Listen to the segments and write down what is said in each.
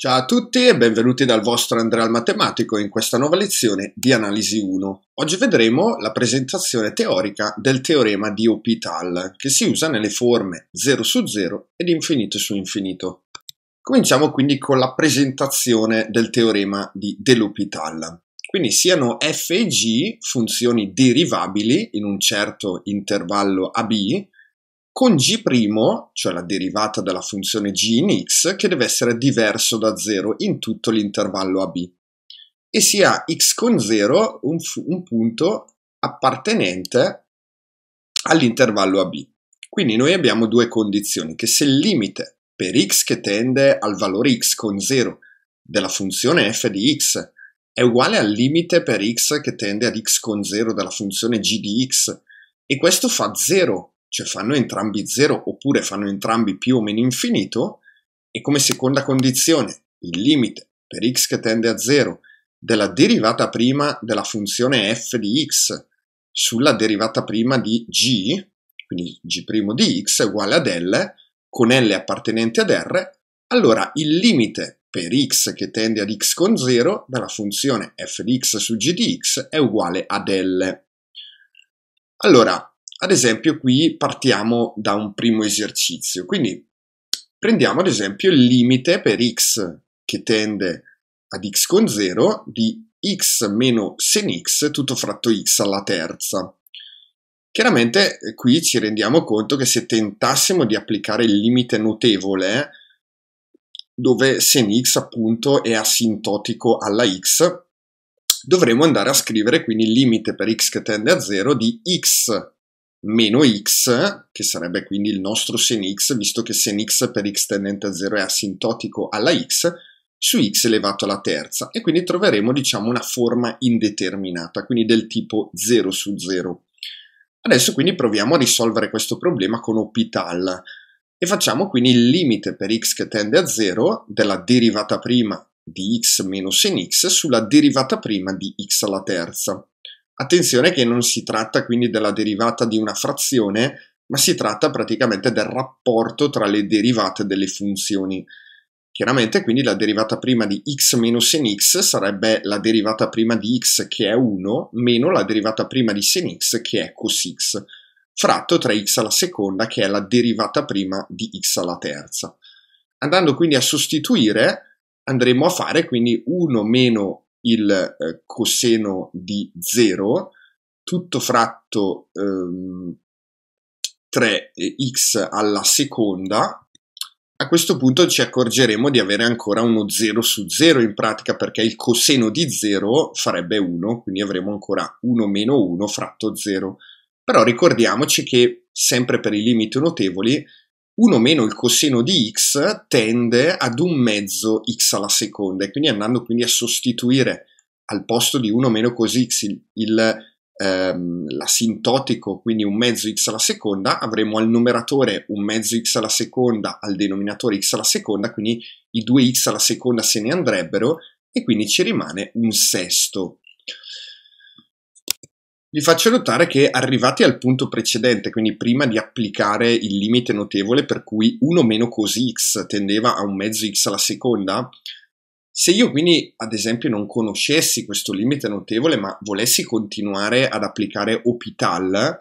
Ciao a tutti e benvenuti dal vostro Andrea al Matematico in questa nuova lezione di Analisi 1. Oggi vedremo la presentazione teorica del teorema di Hopital, che si usa nelle forme 0 su 0 ed infinito su infinito. Cominciamo quindi con la presentazione del teorema di Dell'Hopital. Quindi siano f e g funzioni derivabili in un certo intervallo a b con g', cioè la derivata della funzione g in x, che deve essere diverso da 0 in tutto l'intervallo a b, e sia x con 0 un, un punto appartenente all'intervallo a b. Quindi noi abbiamo due condizioni, che se il limite per x che tende al valore x con 0 della funzione f di x è uguale al limite per x che tende ad x con 0 della funzione g di x e questo fa 0, cioè fanno entrambi 0 oppure fanno entrambi più o meno infinito e come seconda condizione il limite per x che tende a 0 della derivata prima della funzione f di x sulla derivata prima di g, quindi g' di x è uguale ad l con l appartenente ad r, allora il limite per x che tende ad x con 0, dalla funzione f di x su g di x è uguale ad L. Allora, ad esempio qui partiamo da un primo esercizio, quindi prendiamo ad esempio il limite per x che tende ad x con 0 di x meno sen x tutto fratto x alla terza. Chiaramente eh, qui ci rendiamo conto che se tentassimo di applicare il limite notevole, dove semi x appunto è asintotico alla x, dovremo andare a scrivere quindi il limite per x che tende a 0 di x meno x, che sarebbe quindi il nostro sen x, visto che sen x per x tendente a 0 è asintotico alla x, su x elevato alla terza, e quindi troveremo diciamo una forma indeterminata, quindi del tipo 0 su 0. Adesso quindi proviamo a risolvere questo problema con Hopital e facciamo quindi il limite per x che tende a 0 della derivata prima di x meno sin x sulla derivata prima di x alla terza. Attenzione che non si tratta quindi della derivata di una frazione, ma si tratta praticamente del rapporto tra le derivate delle funzioni. Chiaramente quindi la derivata prima di x meno sin x sarebbe la derivata prima di x che è 1 meno la derivata prima di sin x che è cos x fratto tra x alla seconda che è la derivata prima di x alla terza. Andando quindi a sostituire andremo a fare quindi 1 meno il eh, coseno di 0 tutto fratto ehm, 3x eh, alla seconda a questo punto ci accorgeremo di avere ancora uno 0 su 0 in pratica perché il coseno di 0 farebbe 1, quindi avremo ancora 1 meno 1 fratto 0. Però ricordiamoci che, sempre per i limiti notevoli, 1 meno il coseno di x tende ad un mezzo x alla seconda e quindi andando quindi a sostituire al posto di 1 meno cos x il, il ehm, l'asintotico, quindi un mezzo x alla seconda, avremo al numeratore un mezzo x alla seconda, al denominatore x alla seconda, quindi i due x alla seconda se ne andrebbero e quindi ci rimane un sesto. Vi faccio notare che arrivati al punto precedente, quindi prima di applicare il limite notevole per cui 1 meno cos x tendeva a un mezzo x alla seconda, se io quindi ad esempio non conoscessi questo limite notevole ma volessi continuare ad applicare Hopital,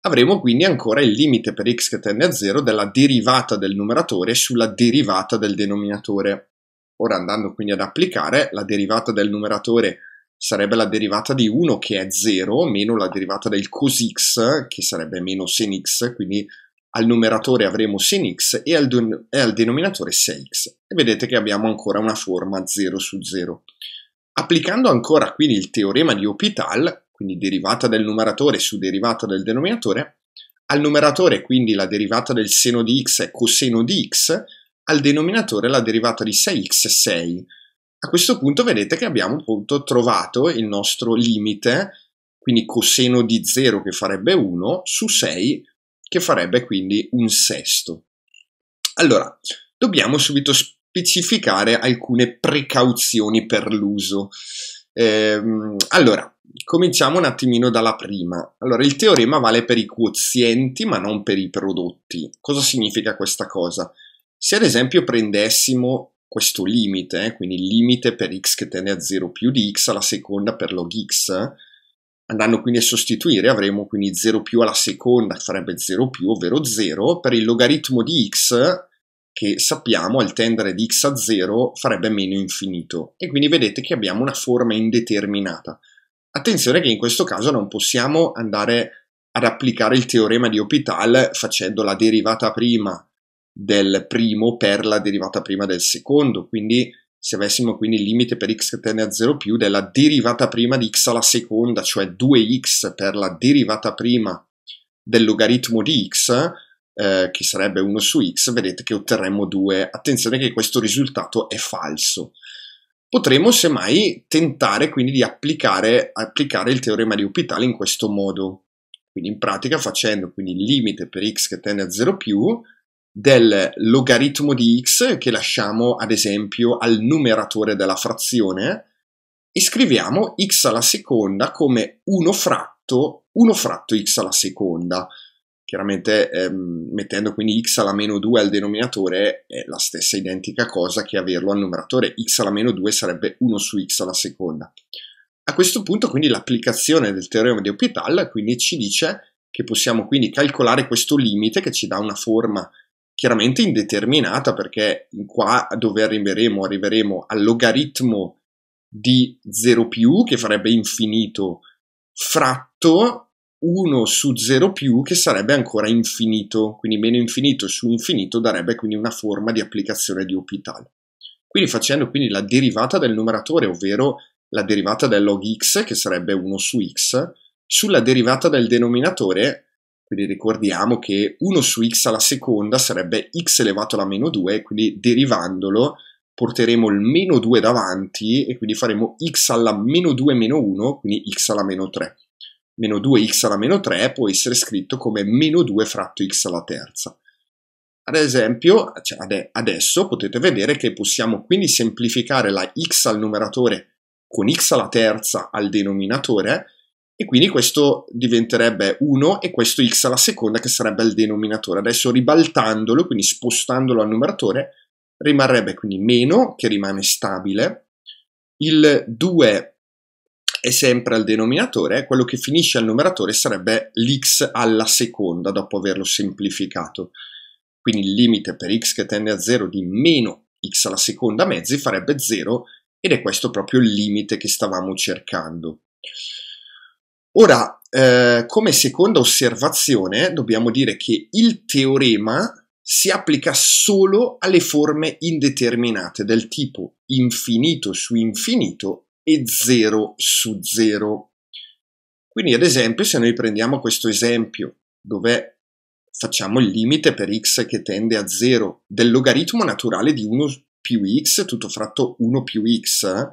avremo quindi ancora il limite per x che tende a 0 della derivata del numeratore sulla derivata del denominatore. Ora andando quindi ad applicare, la derivata del numeratore sarebbe la derivata di 1 che è 0 meno la derivata del cos x che sarebbe meno sen x, quindi al numeratore avremo sen x e al, e al denominatore 6x. E vedete che abbiamo ancora una forma 0 su 0. Applicando ancora quindi il teorema di Hopital, quindi derivata del numeratore su derivata del denominatore, al numeratore quindi la derivata del seno di x è coseno di x, al denominatore la derivata di 6x è 6 a questo punto vedete che abbiamo appunto trovato il nostro limite, quindi coseno di 0 che farebbe 1 su 6 che farebbe quindi un sesto. Allora, dobbiamo subito specificare alcune precauzioni per l'uso. Ehm, allora, cominciamo un attimino dalla prima. Allora, il teorema vale per i quozienti ma non per i prodotti. Cosa significa questa cosa? Se ad esempio prendessimo questo limite, eh, quindi il limite per x che tende a 0 più di x alla seconda per log x, andando quindi a sostituire avremo quindi 0 più alla seconda che farebbe 0 più, ovvero 0, per il logaritmo di x che sappiamo al tendere di x a 0 farebbe meno infinito e quindi vedete che abbiamo una forma indeterminata. Attenzione che in questo caso non possiamo andare ad applicare il teorema di Hopital facendo la derivata prima del primo per la derivata prima del secondo, quindi se avessimo quindi il limite per x che tende a 0 più della derivata prima di x alla seconda, cioè 2x per la derivata prima del logaritmo di x, eh, che sarebbe 1 su x, vedete che otterremmo 2. Attenzione che questo risultato è falso. Potremmo semmai tentare quindi di applicare, applicare il teorema di Hopital in questo modo. Quindi in pratica facendo quindi il limite per x che tende a 0 più, del logaritmo di x che lasciamo ad esempio al numeratore della frazione e scriviamo x alla seconda come 1 fratto 1 fratto x alla seconda. Chiaramente ehm, mettendo quindi x alla meno 2 al denominatore è la stessa identica cosa che averlo al numeratore, x alla meno 2 sarebbe 1 su x alla seconda. A questo punto quindi l'applicazione del teorema di Hopital quindi ci dice che possiamo quindi calcolare questo limite che ci dà una forma chiaramente indeterminata perché qua dove arriveremo arriveremo al logaritmo di 0 più che farebbe infinito fratto 1 su 0 più che sarebbe ancora infinito, quindi meno infinito su infinito darebbe quindi una forma di applicazione di Hopital. Quindi facendo quindi la derivata del numeratore, ovvero la derivata del log x che sarebbe 1 su x, sulla derivata del denominatore quindi ricordiamo che 1 su x alla seconda sarebbe x elevato alla meno 2, quindi derivandolo porteremo il meno 2 davanti e quindi faremo x alla meno 2 meno 1, quindi x alla meno 3. Meno 2x alla meno 3 può essere scritto come meno 2 fratto x alla terza. Ad esempio, cioè, adesso potete vedere che possiamo quindi semplificare la x al numeratore con x alla terza al denominatore e quindi questo diventerebbe 1 e questo x alla seconda che sarebbe il denominatore. Adesso ribaltandolo, quindi spostandolo al numeratore, rimarrebbe quindi meno, che rimane stabile, il 2 è sempre al denominatore, quello che finisce al numeratore sarebbe l'x alla seconda dopo averlo semplificato. Quindi il limite per x che tende a 0 di meno x alla seconda mezzi farebbe 0 ed è questo proprio il limite che stavamo cercando. Ora, eh, come seconda osservazione, dobbiamo dire che il teorema si applica solo alle forme indeterminate del tipo infinito su infinito e 0 su 0. Quindi ad esempio se noi prendiamo questo esempio dove facciamo il limite per x che tende a 0 del logaritmo naturale di 1 più x tutto fratto 1 più x,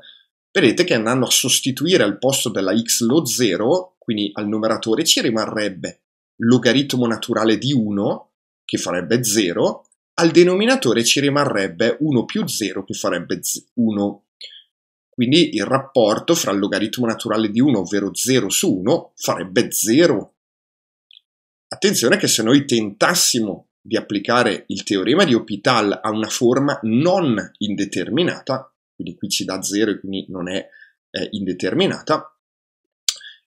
vedete che andando a sostituire al posto della x lo 0, quindi al numeratore ci rimarrebbe logaritmo naturale di 1, che farebbe 0, al denominatore ci rimarrebbe 1 più 0, che farebbe 1. Quindi il rapporto fra il logaritmo naturale di 1, ovvero 0 su 1, farebbe 0. Attenzione che se noi tentassimo di applicare il teorema di Hopital a una forma non indeterminata, quindi qui ci dà 0 e quindi non è eh, indeterminata,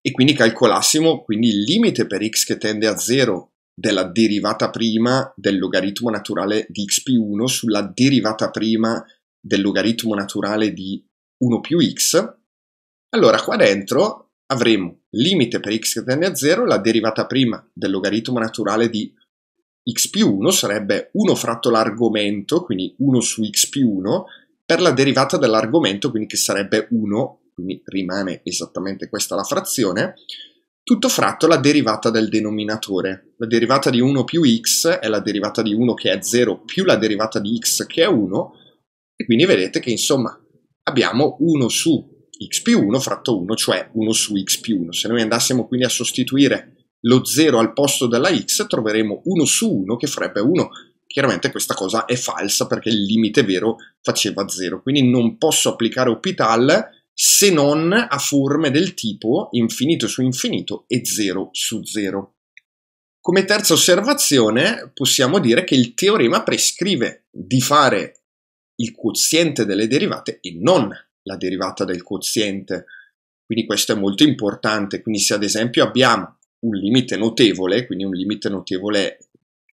e quindi calcolassimo quindi il limite per x che tende a 0 della derivata prima del logaritmo naturale di x più 1 sulla derivata prima del logaritmo naturale di 1 più x, allora qua dentro avremo limite per x che tende a 0, la derivata prima del logaritmo naturale di x più 1 sarebbe 1 fratto l'argomento, quindi 1 su x più 1, per la derivata dell'argomento, quindi che sarebbe 1, quindi rimane esattamente questa la frazione, tutto fratto la derivata del denominatore. La derivata di 1 più x è la derivata di 1 che è 0 più la derivata di x che è 1, e quindi vedete che insomma abbiamo 1 su x più 1 fratto 1, cioè 1 su x più 1. Se noi andassimo quindi a sostituire lo 0 al posto della x, troveremo 1 su 1 che farebbe 1 Chiaramente questa cosa è falsa perché il limite vero faceva 0, quindi non posso applicare Hopital se non a forme del tipo infinito su infinito e 0 su 0. Come terza osservazione possiamo dire che il teorema prescrive di fare il quoziente delle derivate e non la derivata del quoziente. Quindi questo è molto importante, quindi se ad esempio abbiamo un limite notevole, quindi un limite notevole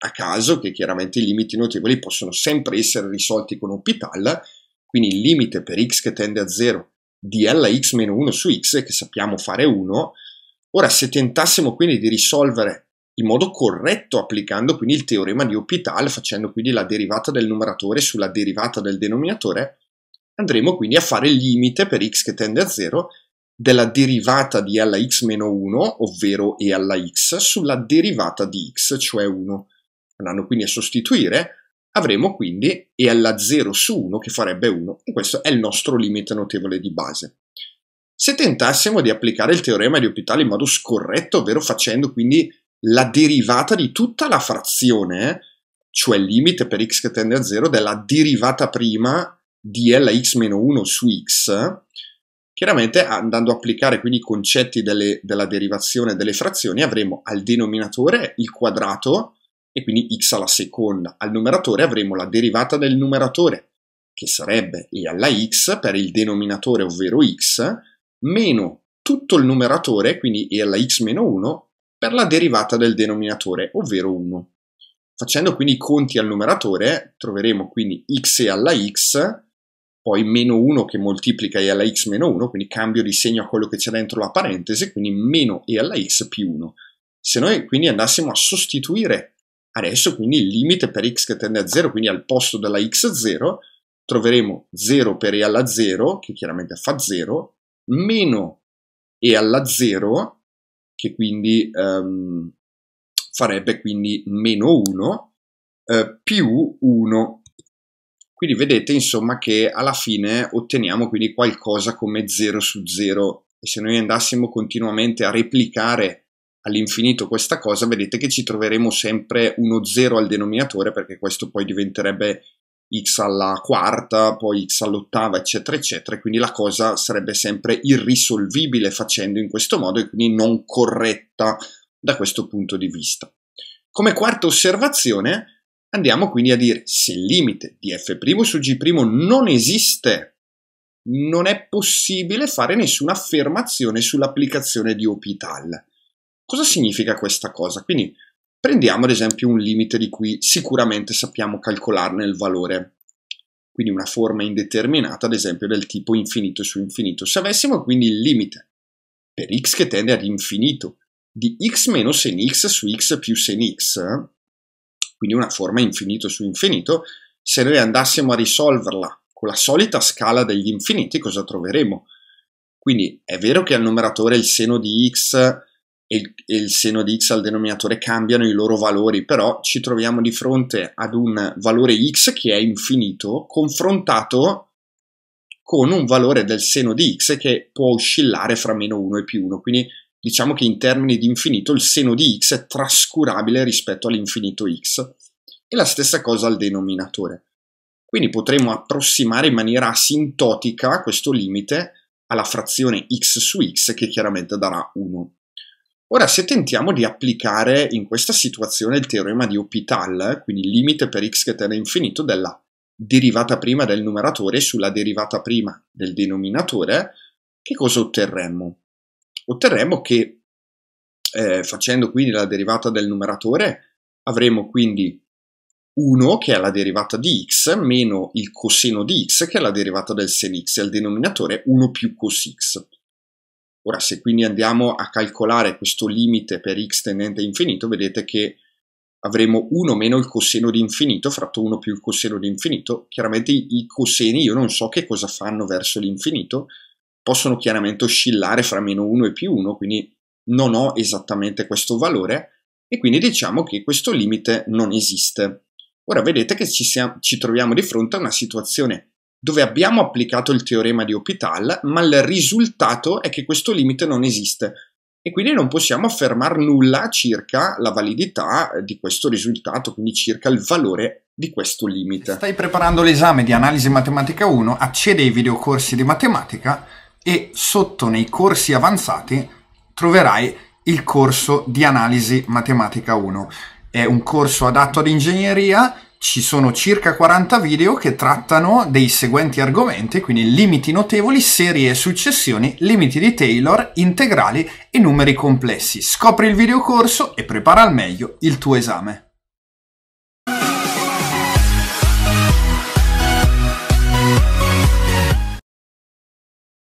a caso, che chiaramente i limiti notevoli possono sempre essere risolti con un pital, quindi il limite per x che tende a 0 di lx meno 1 su x, che sappiamo fare 1. Ora, se tentassimo quindi di risolvere in modo corretto applicando quindi il teorema di Hopital, facendo quindi la derivata del numeratore sulla derivata del denominatore, andremo quindi a fare il limite per x che tende a 0 della derivata di lx meno 1, ovvero e alla x, sulla derivata di x, cioè 1 andando quindi a sostituire, avremo quindi E alla 0 su 1 che farebbe 1 e questo è il nostro limite notevole di base. Se tentassimo di applicare il teorema di Hopital in modo scorretto, ovvero facendo quindi la derivata di tutta la frazione, cioè il limite per x che tende a 0 della derivata prima di L x meno 1 su x, chiaramente andando a applicare quindi i concetti delle, della derivazione delle frazioni avremo al denominatore il quadrato e quindi x alla seconda. Al numeratore avremo la derivata del numeratore, che sarebbe e alla x per il denominatore, ovvero x, meno tutto il numeratore, quindi e alla x meno 1, per la derivata del denominatore, ovvero 1. Facendo quindi i conti al numeratore, troveremo quindi x e alla x, poi meno 1 che moltiplica e alla x meno 1, quindi cambio di segno a quello che c'è dentro la parentesi, quindi meno e alla x più 1. Se noi quindi andassimo a sostituire Adesso quindi il limite per x che tende a 0, quindi al posto della x0, troveremo 0 per e alla 0, che chiaramente fa 0, meno e alla 0, che quindi um, farebbe quindi meno 1, eh, più 1. Quindi vedete insomma che alla fine otteniamo quindi qualcosa come 0 su 0 e se noi andassimo continuamente a replicare all'infinito questa cosa, vedete che ci troveremo sempre uno 0 al denominatore perché questo poi diventerebbe x alla quarta, poi x all'ottava, eccetera, eccetera, e quindi la cosa sarebbe sempre irrisolvibile facendo in questo modo e quindi non corretta da questo punto di vista. Come quarta osservazione andiamo quindi a dire se il limite di f' su g' non esiste, non è possibile fare nessuna affermazione sull'applicazione di Hopital. Cosa significa questa cosa? Quindi prendiamo ad esempio un limite di cui sicuramente sappiamo calcolarne il valore, quindi una forma indeterminata, ad esempio del tipo infinito su infinito. Se avessimo quindi il limite per x che tende all'infinito di x meno sen x su x più sen x, quindi una forma infinito su infinito, se noi andassimo a risolverla con la solita scala degli infiniti, cosa troveremo? Quindi è vero che al numeratore il seno di x e il, seno di x al denominatore cambiano i loro valori, però ci troviamo di fronte ad un valore x che è infinito confrontato con un valore del seno di x che può oscillare fra meno 1 e più 1, quindi diciamo che in termini di infinito il seno di x è trascurabile rispetto all'infinito x e la stessa cosa al denominatore. Quindi potremo approssimare in maniera asintotica questo limite alla frazione x su x che chiaramente darà 1. Ora, se tentiamo di applicare in questa situazione il teorema di Hopital, eh, quindi il limite per x che tende a infinito della derivata prima del numeratore sulla derivata prima del denominatore, che cosa otterremmo? Otterremmo che eh, facendo quindi la derivata del numeratore avremo quindi 1 che è la derivata di x meno il coseno di x che è la derivata del sen x e al denominatore 1 più cos x. Ora, se quindi andiamo a calcolare questo limite per x tendente a infinito, vedete che avremo 1 meno il coseno di infinito fratto 1 più il coseno di infinito. Chiaramente i coseni io non so che cosa fanno verso l'infinito, possono chiaramente oscillare fra meno 1 e più 1, quindi non ho esattamente questo valore e quindi diciamo che questo limite non esiste. Ora vedete che ci, siamo, ci troviamo di fronte a una situazione dove abbiamo applicato il teorema di Hopital, ma il risultato è che questo limite non esiste e quindi non possiamo affermare nulla circa la validità eh, di questo risultato, quindi circa il valore di questo limite. Stai preparando l'esame di analisi matematica 1, accedi ai videocorsi di matematica e sotto nei corsi avanzati troverai il corso di analisi matematica 1. È un corso adatto ad ingegneria ci sono circa 40 video che trattano dei seguenti argomenti, quindi limiti notevoli, serie e successioni, limiti di Taylor, integrali e numeri complessi. Scopri il videocorso e prepara al meglio il tuo esame.